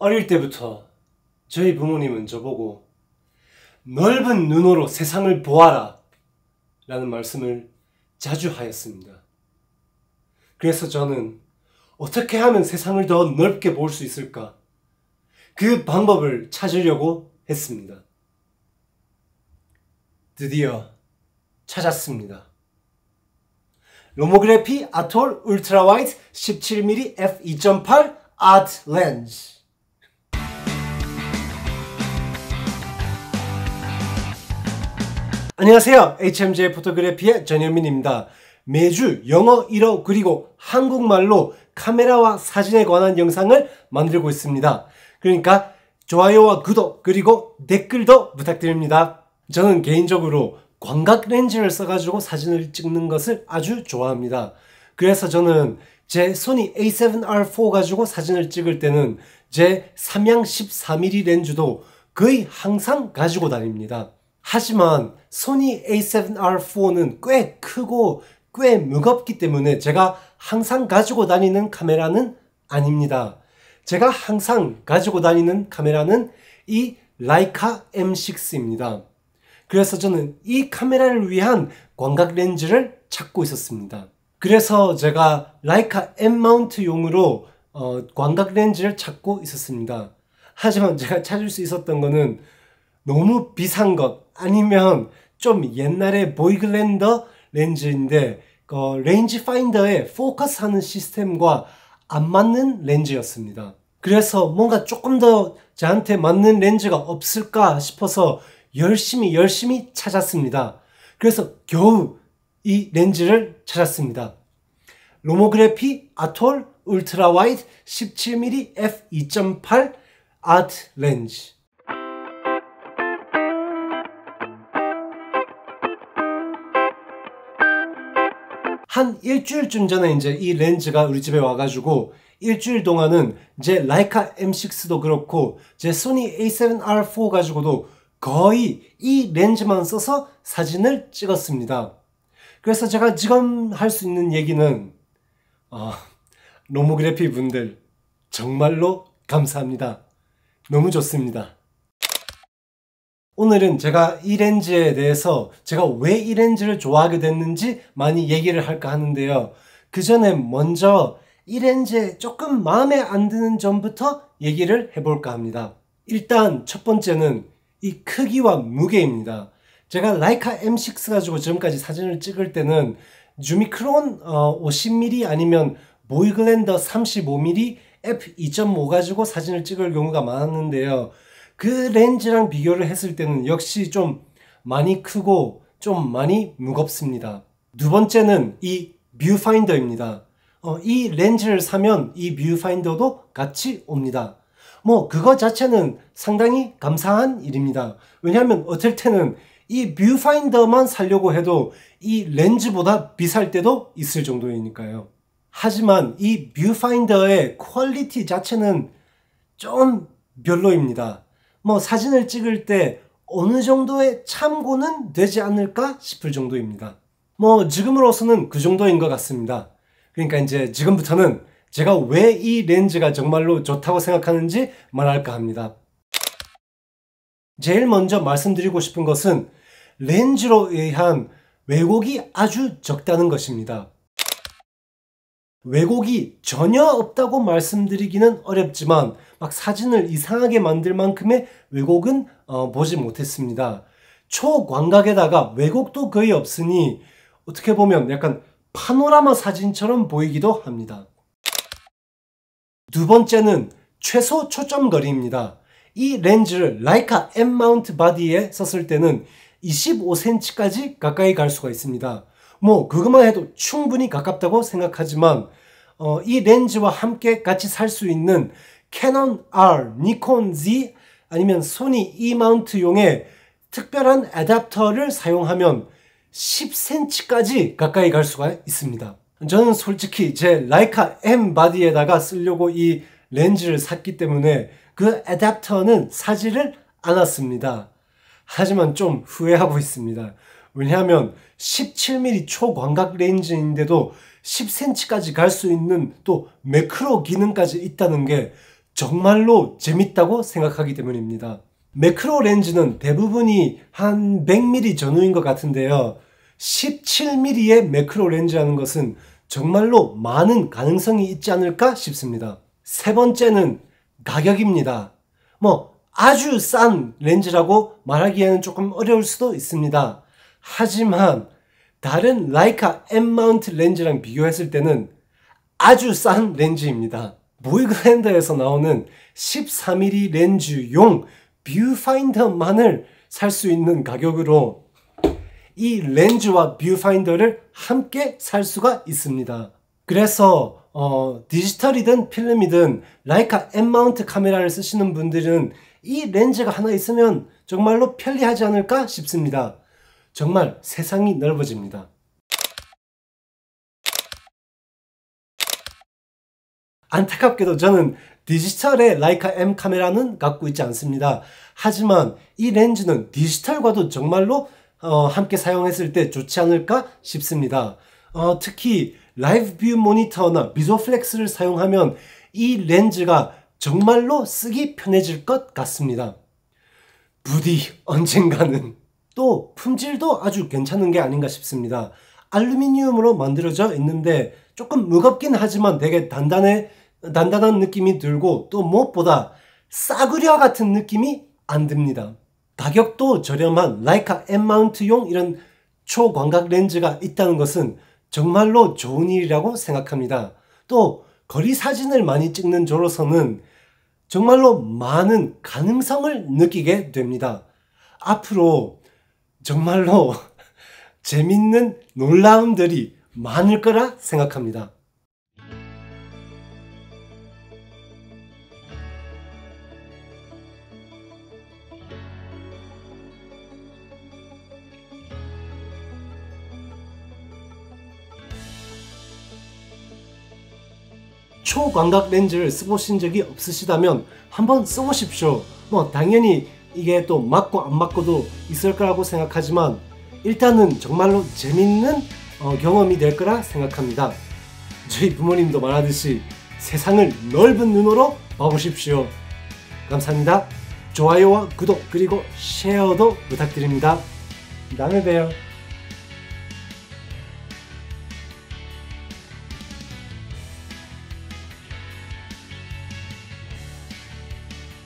어릴 때부터 저희 부모님은 저보고 넓은 눈으로 세상을 보아라 라는 말씀을 자주 하였습니다. 그래서 저는 어떻게 하면 세상을 더 넓게 볼 수 있을까? 그 방법을 찾으려고 했습니다. 드디어 찾았습니다. 로모그래피 아톨 울트라 와이드 17mm f 2.8 아트 렌즈 안녕하세요. HMJ 포토그래피의 전현민입니다. 매주 영어 1어 그리고 한국말로 카메라와 사진에 관한 영상을 만들고 있습니다. 그러니까 좋아요와 구독 그리고 댓글도 부탁드립니다. 저는 개인적으로 광각 렌즈를 써가지고 사진을 찍는 것을 아주 좋아합니다. 그래서 저는 제 소니 A7R4 가지고 사진을 찍을 때는 제 삼양 14mm 렌즈도 거의 항상 가지고 다닙니다. 하지만 소니 A7R4는 꽤 크고 꽤 무겁기 때문에 제가 항상 가지고 다니는 카메라는 아닙니다. 제가 항상 가지고 다니는 카메라는 이 라이카 M6입니다. 그래서 저는 이 카메라를 위한 광각 렌즈를 찾고 있었습니다. 그래서 제가 라이카 M 마운트용으로 어, 광각 렌즈를 찾고 있었습니다. 하지만 제가 찾을 수 있었던 것은 너무 비싼 것, 아니면 좀 옛날에 보이글랜더 렌즈인데 그 레인지 파인더에 포커스하는 시스템과 안 맞는 렌즈였습니다. 그래서 뭔가 조금 더 저한테 맞는 렌즈가 없을까 싶어서 열심히 열심히 찾았습니다. 그래서 겨우 이 렌즈를 찾았습니다. 로모그래피 아톨 울트라 와이드 17mm f 2.8 아트 렌즈 한 일주일쯤 전에 이제 이 렌즈가 우리 집에 와가지고 일주일 동안은 제 라이카 M6도 그렇고 제 소니 A7R4 가지고도 거의 이 렌즈만 써서 사진을 찍었습니다. 그래서 제가 지금 할 수 있는 얘기는 아, 로모그래피 분들 정말로 감사합니다. 너무 좋습니다. 오늘은 제가 이 렌즈에 대해서 제가 왜 이 렌즈를 좋아하게 됐는지 많이 얘기를 할까 하는데요. 그 전에 먼저 이 렌즈에 조금 마음에 안 드는 점부터 얘기를 해볼까 합니다. 일단 첫 번째는 이 크기와 무게입니다. 제가 라이카 M6 가지고 지금까지 사진을 찍을 때는 주미크론 50mm 어, 아니면 보이글랜더 35mm f 2.5 가지고 사진을 찍을 경우가 많았는데요. 그 렌즈랑 비교를 했을 때는 역시 좀 많이 크고 좀 많이 무겁습니다. 두 번째는 이 뷰파인더입니다. 어, 이 렌즈를 사면 이 뷰파인더도 같이 옵니다. 뭐 그거 자체는 상당히 감사한 일입니다. 왜냐하면 어쩔 때는 이 뷰파인더만 살려고 해도 이 렌즈보다 비쌀 때도 있을 정도이니까요. 하지만 이 뷰파인더의 퀄리티 자체는 좀 별로입니다. 뭐 사진을 찍을 때 어느 정도의 참고는 되지 않을까 싶을 정도입니다. 뭐 지금으로서는 그 정도인 것 같습니다. 그러니까 이제 지금부터는 제가 왜 이 렌즈가 정말로 좋다고 생각하는지 말할까 합니다. 제일 먼저 말씀드리고 싶은 것은 렌즈로 의한 왜곡이 아주 적다는 것입니다. 왜곡이 전혀 없다고 말씀드리기는 어렵지만 막 사진을 이상하게 만들 만큼의 왜곡은 어, 보지 못했습니다. 초광각에다가 왜곡도 거의 없으니 어떻게 보면 약간 파노라마 사진처럼 보이기도 합니다. 두 번째는 최소 초점 거리입니다. 이 렌즈를 라이카 M 마운트 바디에 썼을 때는 25cm까지 가까이 갈 수가 있습니다. 뭐 그것만 해도 충분히 가깝다고 생각하지만 어, 이 렌즈와 함께 같이 살 수 있는 캐논 R, 니콘 Z 아니면 소니 E 마운트용의 특별한 애답터를 사용하면 10cm까지 가까이 갈 수가 있습니다. 저는 솔직히 제 라이카 M 바디에다가 쓰려고 이 렌즈를 샀기 때문에 그 애답터는 사지를 않았습니다. 하지만 좀 후회하고 있습니다. 왜냐하면 17mm 초광각 렌즈인데도 10cm까지 갈 수 있는 또 매크로 기능까지 있다는 게 정말로 재밌다고 생각하기 때문입니다. 매크로 렌즈는 대부분이 한 100mm 전후인 것 같은데요. 17mm의 매크로 렌즈라는 것은 정말로 많은 가능성이 있지 않을까 싶습니다. 세 번째는 가격입니다. 뭐 아주 싼 렌즈라고 말하기에는 조금 어려울 수도 있습니다. 하지만 다른 라이카 M 마운트 렌즈랑 비교했을 때는 아주 싼 렌즈입니다. 모이그랜더에서 나오는 1 3 m m 렌즈용 뷰파인더만을 살 수 있는 가격으로 이 렌즈와 뷰파인더를 함께 살 수가 있습니다. 그래서 어, 디지털이든 필름이든 라이카 M 마운트 카메라를 쓰시는 분들은 이 렌즈가 하나 있으면 정말로 편리하지 않을까 싶습니다. 정말 세상이 넓어집니다. 안타깝게도 저는 디지털의 라이카 M 카메라는 갖고 있지 않습니다. 하지만 이 렌즈는 디지털과도 정말로 어, 함께 사용했을 때 좋지 않을까 싶습니다. 어, 특히 라이브 뷰 모니터나 미소플렉스를 사용하면 이 렌즈가 정말로 쓰기 편해질 것 같습니다. 부디 언젠가는 또 품질도 아주 괜찮은 게 아닌가 싶습니다. 알루미늄으로 만들어져 있는데 조금 무겁긴 하지만 되게 단단해, 단단한 느낌이 들고 또 무엇보다 싸구려 같은 느낌이 안 듭니다. 가격도 저렴한 라이카 M 마운트용 이런 초광각 렌즈가 있다는 것은 정말로 좋은 일이라고 생각합니다. 또 거리 사진을 많이 찍는 저로서는 정말로 많은 가능성을 느끼게 됩니다. 앞으로 정말로 재밌는 놀라움들이 많을 거라 생각합니다. 초광각 렌즈를 써보신 적이 없으시다면 한번 써보십시오. 뭐 당연히 이게 또 맞고 안 맞고도 있을 거라고 생각하지만 일단은 정말로 재밌는 어, 경험이 될 거라 생각합니다. 저희 부모님도 말하듯이 세상을 넓은 눈으로 봐보십시오. 감사합니다. 좋아요와 구독 그리고 쉐어도 부탁드립니다. 다음에 봬요.